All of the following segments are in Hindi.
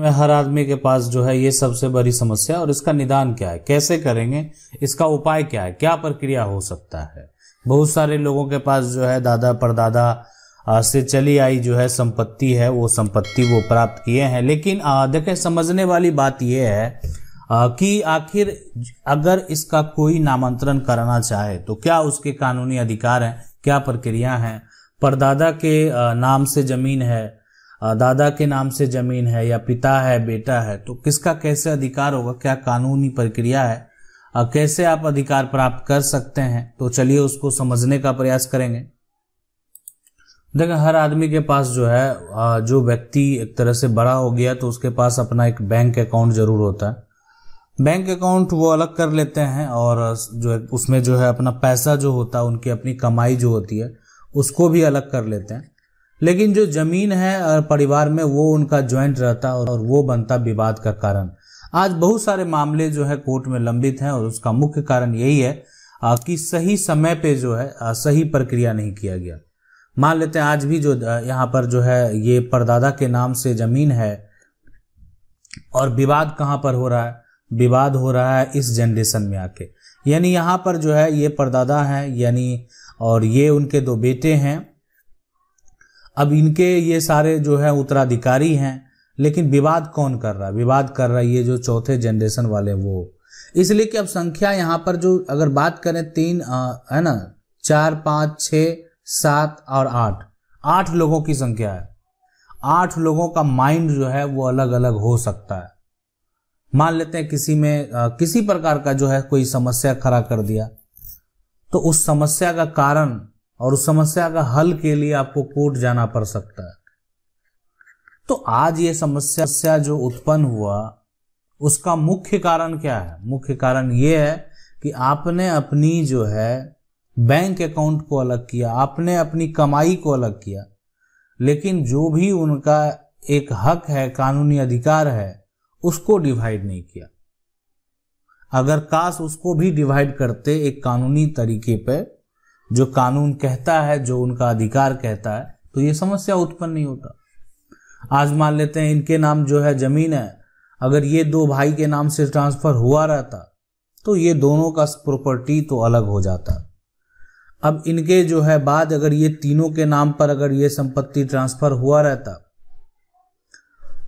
में हर आदमी के पास जो है ये सबसे बड़ी समस्या और इसका निदान क्या है कैसे करेंगे इसका उपाय क्या है क्या प्रक्रिया हो सकता है बहुत सारे लोगों के पास जो है दादा परदादा से चली आई जो है संपत्ति है वो संपत्ति वो प्राप्त किए हैं लेकिन देखें समझने वाली बात यह है कि आखिर अगर इसका कोई नामांतरण कराना चाहे तो क्या उसके कानूनी अधिकार हैं क्या प्रक्रिया हैं परदादा के नाम से जमीन है दादा के नाम से जमीन है या पिता है बेटा है तो किसका कैसे अधिकार होगा क्या कानूनी प्रक्रिया है कैसे आप अधिकार प्राप्त कर सकते हैं तो चलिए उसको समझने का प्रयास करेंगे देखो हर आदमी के पास जो है जो व्यक्ति एक तरह से बड़ा हो गया तो उसके पास अपना एक बैंक अकाउंट जरूर होता है बैंक अकाउंट वो अलग कर लेते हैं और जो है उसमें जो है अपना पैसा जो होता है उनकी अपनी कमाई जो होती है उसको भी अलग कर लेते हैं लेकिन जो जमीन है और परिवार में वो उनका ज्वाइंट रहता और वो बनता विवाद का कारण आज बहुत सारे मामले जो है कोर्ट में लंबित हैं और उसका मुख्य कारण यही है कि सही समय पे जो है सही प्रक्रिया नहीं किया गया मान लेते हैं आज भी जो यहाँ पर जो है ये परदादा के नाम से जमीन है और विवाद कहाँ पर हो रहा है विवाद हो रहा है इस जनरेशन में आके यानी यहाँ पर जो है ये परदादा है यानी और ये उनके दो बेटे हैं अब इनके ये सारे जो है उत्तराधिकारी हैं लेकिन विवाद कौन कर रहा है विवाद कर रहा है ये जो चौथे जनरेशन वाले वो इसलिए कि अब संख्या यहाँ पर जो अगर बात करें तीन आ, है ना चार पाँच छ सात और आठ आठ लोगों की संख्या है आठ लोगों का माइंड जो है वो अलग अलग हो सकता है मान लेते हैं किसी में आ, किसी प्रकार का जो है कोई समस्या खड़ा कर दिया तो उस समस्या का कारण और उस समस्या का हल के लिए आपको कोर्ट जाना पड़ सकता है तो आज ये समस्या जो उत्पन्न हुआ उसका मुख्य कारण क्या है मुख्य कारण ये है कि आपने अपनी जो है बैंक अकाउंट को अलग किया आपने अपनी कमाई को अलग किया लेकिन जो भी उनका एक हक है कानूनी अधिकार है उसको डिवाइड नहीं किया अगर काश उसको भी डिवाइड करते एक कानूनी तरीके पर जो कानून कहता है जो उनका अधिकार कहता है तो ये समस्या उत्पन्न नहीं होता आज मान लेते हैं इनके नाम जो है जमीन है अगर ये दो भाई के नाम से ट्रांसफर हुआ रहता तो ये दोनों का प्रॉपर्टी तो अलग हो जाता अब इनके जो है बाद अगर ये तीनों के नाम पर अगर ये संपत्ति ट्रांसफर हुआ रहता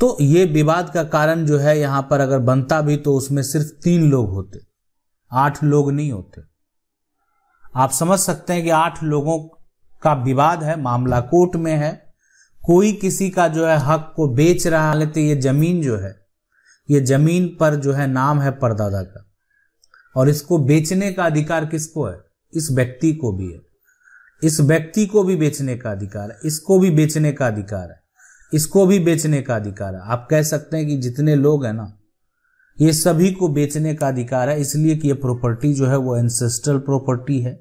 तो ये विवाद का कारण जो है यहां पर अगर बनता भी तो उसमें सिर्फ तीन लोग होते आठ लोग नहीं होते आप समझ सकते हैं कि आठ लोगों का विवाद है मामला कोर्ट में है कोई किसी का जो है हक को बेच रहा है तो ये जमीन जो है ये जमीन पर जो है नाम है परदादा का और इसको बेचने का अधिकार किसको है इस व्यक्ति को भी है इस व्यक्ति को भी बेचने का अधिकार है इसको भी बेचने का अधिकार है इसको भी बेचने का अधिकार है आप कह सकते हैं कि जितने लोग हैं ना ये सभी को बेचने का अधिकार है इसलिए कि ये प्रॉपर्टी जो है वो एंसेस्ट्रल प्रॉपर्टी है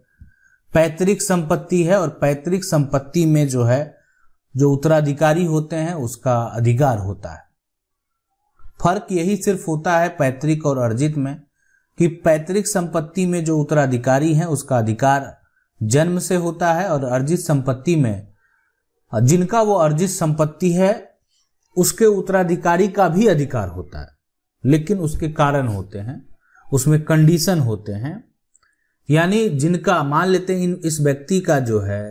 पैतृक संपत्ति है और पैतृक संपत्ति में जो है जो उत्तराधिकारी होते हैं उसका अधिकार होता है फर्क यही सिर्फ होता है पैतृक और अर्जित में कि पैतृक संपत्ति में जो उत्तराधिकारी है उसका अधिकार जन्म से होता है और अर्जित संपत्ति में जिनका वो अर्जित संपत्ति है उसके उत्तराधिकारी का भी अधिकार होता है लेकिन उसके कारण होते हैं उसमें कंडीशन होते हैं यानी जिनका मान लेते हैं इन इस व्यक्ति का जो है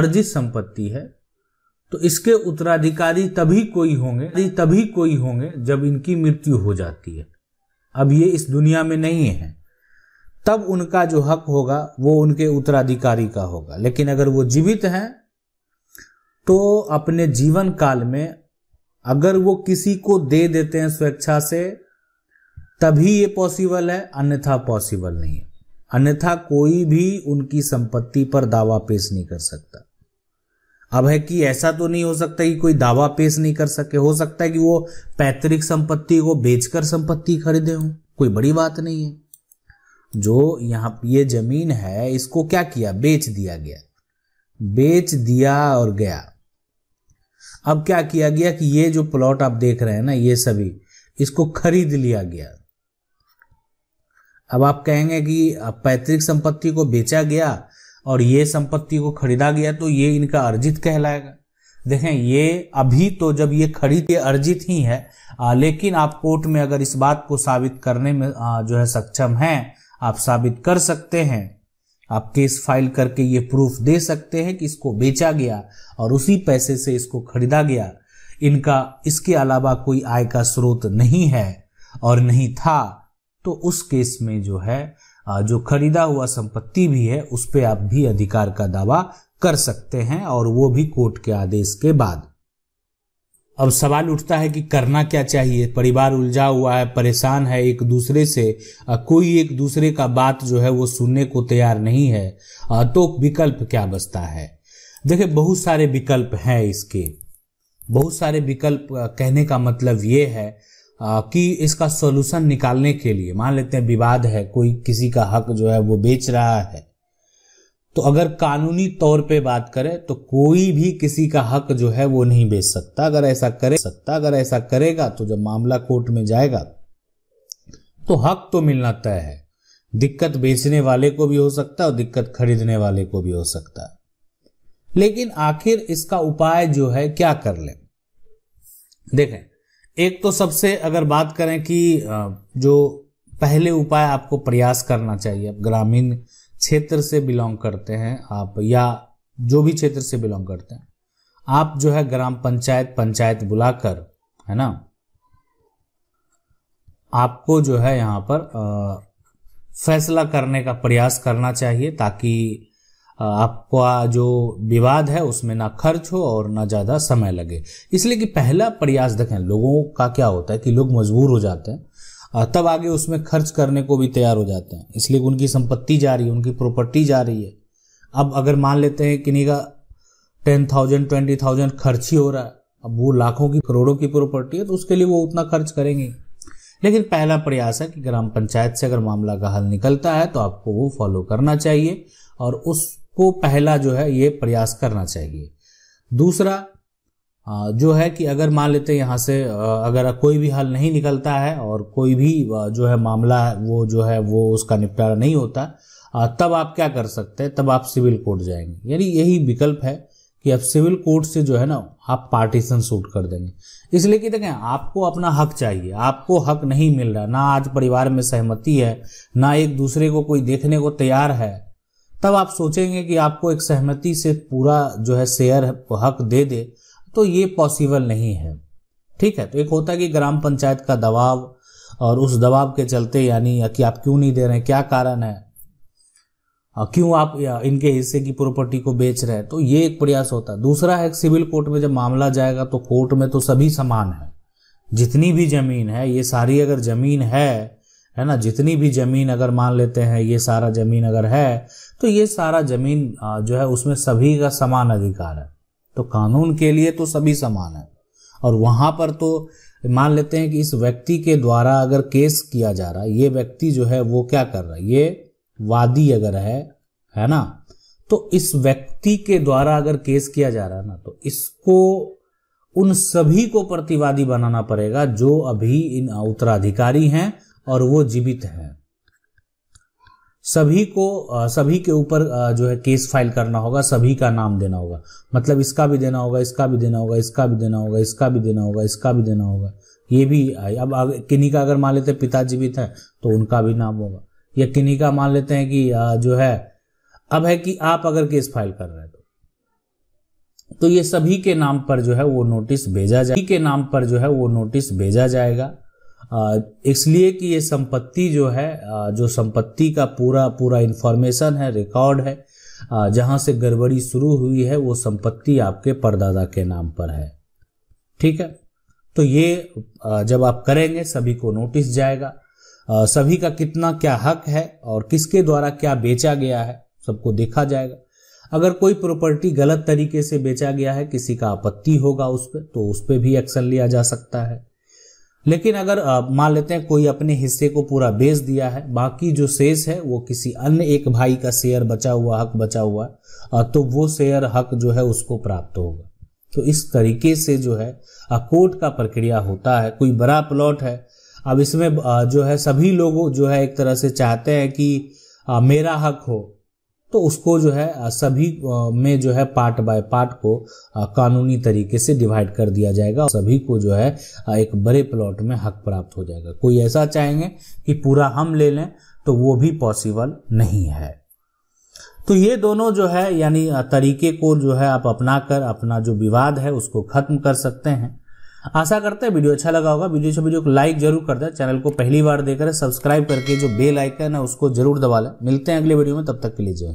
अर्जित संपत्ति है तो इसके उत्तराधिकारी तभी कोई होंगे तभी कोई होंगे जब इनकी मृत्यु हो जाती है अब ये इस दुनिया में नहीं है तब उनका जो हक होगा वो उनके उत्तराधिकारी का होगा लेकिन अगर वो जीवित हैं तो अपने जीवन काल में अगर वो किसी को दे देते हैं स्वेच्छा से तभी ये पॉसिबल है अन्यथा पॉसिबल नहीं है अन्यथा कोई भी उनकी संपत्ति पर दावा पेश नहीं कर सकता अब है कि ऐसा तो नहीं हो सकता कि कोई दावा पेश नहीं कर सके हो सकता है कि वो पैतृक संपत्ति को बेचकर संपत्ति खरीदे हो कोई बड़ी बात नहीं है जो यहां ये जमीन है इसको क्या किया बेच दिया गया बेच दिया और गया अब क्या किया गया कि ये जो प्लॉट आप देख रहे हैं ना ये सभी इसको खरीद लिया गया अब आप कहेंगे कि पैतृक संपत्ति को बेचा गया और ये संपत्ति को खरीदा गया तो ये इनका अर्जित कहलाएगा देखें ये अभी तो जब ये खरीद ये अर्जित ही है आ, लेकिन आप कोर्ट में अगर इस बात को साबित करने में आ, जो है सक्षम हैं आप साबित कर सकते हैं आप केस फाइल करके ये प्रूफ दे सकते हैं कि इसको बेचा गया और उसी पैसे से इसको खरीदा गया इनका इसके अलावा कोई आय का स्रोत नहीं है और नहीं था तो उस केस में जो है जो खरीदा हुआ संपत्ति भी है उस पर आप भी अधिकार का दावा कर सकते हैं और वो भी कोर्ट के आदेश के बाद अब सवाल उठता है कि करना क्या चाहिए परिवार उलझा हुआ है परेशान है एक दूसरे से कोई एक दूसरे का बात जो है वो सुनने को तैयार नहीं है तो विकल्प क्या बचता है देखिए बहुत सारे विकल्प हैं इसके बहुत सारे विकल्प कहने का मतलब ये है कि इसका सोल्यूशन निकालने के लिए मान लेते हैं विवाद है कोई किसी का हक जो है वो बेच रहा है तो अगर कानूनी तौर पे बात करें तो कोई भी किसी का हक जो है वो नहीं बेच सकता अगर ऐसा करे सकता अगर ऐसा करेगा तो जब मामला कोर्ट में जाएगा तो हक तो मिलना तय है दिक्कत बेचने वाले को भी हो सकता है और दिक्कत खरीदने वाले को भी हो सकता है लेकिन आखिर इसका उपाय जो है क्या कर ले देखें एक तो सबसे अगर बात करें कि जो पहले उपाय आपको प्रयास करना चाहिए आप ग्रामीण क्षेत्र से बिलोंग करते हैं आप या जो भी क्षेत्र से बिलोंग करते हैं आप जो है ग्राम पंचायत पंचायत बुलाकर है ना आपको जो है यहाँ पर आ, फैसला करने का प्रयास करना चाहिए ताकि आपका जो विवाद है उसमें ना खर्च हो और ना ज़्यादा समय लगे इसलिए कि पहला प्रयास देखें लोगों का क्या होता है कि लोग मजबूर हो जाते हैं तब आगे उसमें खर्च करने को भी तैयार हो जाते हैं इसलिए उनकी संपत्ति जा रही है उनकी प्रॉपर्टी जा रही है अब अगर मान लेते हैं कि नहीं का टेन थाउजेंड ट्वेंटी थाउजेंड खर्च ही हो रहा है अब वो लाखों की करोड़ों की प्रॉपर्टी है तो उसके लिए वो उतना खर्च करेंगे लेकिन पहला प्रयास है कि ग्राम पंचायत से अगर मामला का हल निकलता है तो आपको वो फॉलो करना चाहिए और उस को पहला जो है ये प्रयास करना चाहिए दूसरा जो है कि अगर मान लेते हैं यहाँ से अगर कोई भी हल नहीं निकलता है और कोई भी जो है मामला वो जो है वो उसका निपटारा नहीं होता तब आप क्या कर सकते हैं तब आप सिविल कोर्ट जाएंगे यानी यही विकल्प है कि आप सिविल कोर्ट से जो है ना आप पार्टीशन सूट कर देंगे इसलिए कि देखें आपको अपना हक चाहिए आपको हक नहीं मिल रहा ना आज परिवार में सहमति है ना एक दूसरे को कोई देखने को तैयार है तब आप सोचेंगे कि आपको एक सहमति से पूरा जो है शेयर हक दे दे तो ये पॉसिबल नहीं है ठीक है तो एक होता है कि ग्राम पंचायत का दबाव और उस दबाव के चलते यानी कि आप क्यों नहीं दे रहे हैं क्या कारण है क्यों आप इनके हिस्से की प्रॉपर्टी को बेच रहे हैं तो ये एक प्रयास होता है दूसरा है सिविल कोर्ट में जब मामला जाएगा तो कोर्ट में तो सभी समान है जितनी भी जमीन है ये सारी अगर जमीन है है ना जितनी भी ज़मीन अगर मान लेते हैं ये सारा ज़मीन अगर है तो ये सारा ज़मीन जो है उसमें सभी का समान अधिकार है तो कानून के लिए तो सभी समान है और वहां पर तो मान लेते हैं कि इस व्यक्ति के द्वारा अगर केस किया जा रहा है ये व्यक्ति जो है वो क्या कर रहा है ये वादी अगर है है ना तो इस व्यक्ति के द्वारा अगर केस किया जा रहा है ना तो इसको उन सभी को प्रतिवादी बनाना पड़ेगा जो अभी इन उत्तराधिकारी हैं और वो जीवित हैं सभी को सभी के ऊपर जो है केस फाइल करना होगा सभी का नाम देना होगा मतलब इसका भी देना होगा इसका भी देना होगा इसका भी देना होगा इसका भी देना होगा इसका भी देना होगा ये भी अब किन्हीं का अगर मान लेते हैं पिता जीवित है तो उनका भी नाम होगा या किन्हीं का मान लेते हैं कि जो है अब है कि आप अगर केस फाइल कर रहे हैं तो तो ये सभी के नाम पर जो है वो नोटिस भेजा जाए के नाम पर जो है वो नोटिस भेजा जाएगा इसलिए कि ये संपत्ति जो है जो संपत्ति का पूरा पूरा इन्फॉर्मेशन है रिकॉर्ड है जहां से गड़बड़ी शुरू हुई है वो संपत्ति आपके परदादा के नाम पर है ठीक है तो ये जब आप करेंगे सभी को नोटिस जाएगा सभी का कितना क्या हक है और किसके द्वारा क्या बेचा गया है सबको देखा जाएगा अगर कोई प्रॉपर्टी गलत तरीके से बेचा गया है किसी का आपत्ति होगा उस पर तो उस पर भी एक्शन लिया जा सकता है लेकिन अगर मान लेते हैं कोई अपने हिस्से को पूरा बेच दिया है बाकी जो शेष है वो किसी अन्य एक भाई का शेयर बचा हुआ हक बचा हुआ तो वो शेयर हक जो है उसको प्राप्त होगा तो इस तरीके से जो है कोर्ट का प्रक्रिया होता है कोई बड़ा प्लॉट है अब इसमें जो है सभी लोग जो है एक तरह से चाहते हैं कि मेरा हक हो तो उसको जो है सभी में जो है पार्ट बाय पार्ट को कानूनी तरीके से डिवाइड कर दिया जाएगा सभी को जो है एक बड़े प्लॉट में हक प्राप्त हो जाएगा कोई ऐसा चाहेंगे कि पूरा हम ले लें तो वो भी पॉसिबल नहीं है तो ये दोनों जो है यानी तरीके को जो है आप अपना कर अपना जो विवाद है उसको खत्म कर सकते हैं आशा करते हैं वीडियो अच्छा लगा होगा वीडियो वीडियो को लाइक जरूर कर दें चैनल को पहली बार देकर सब्सक्राइब करके जो बेल आइकन है उसको जरूर दबा लें मिलते हैं अगले वीडियो में तब तक के लिए जय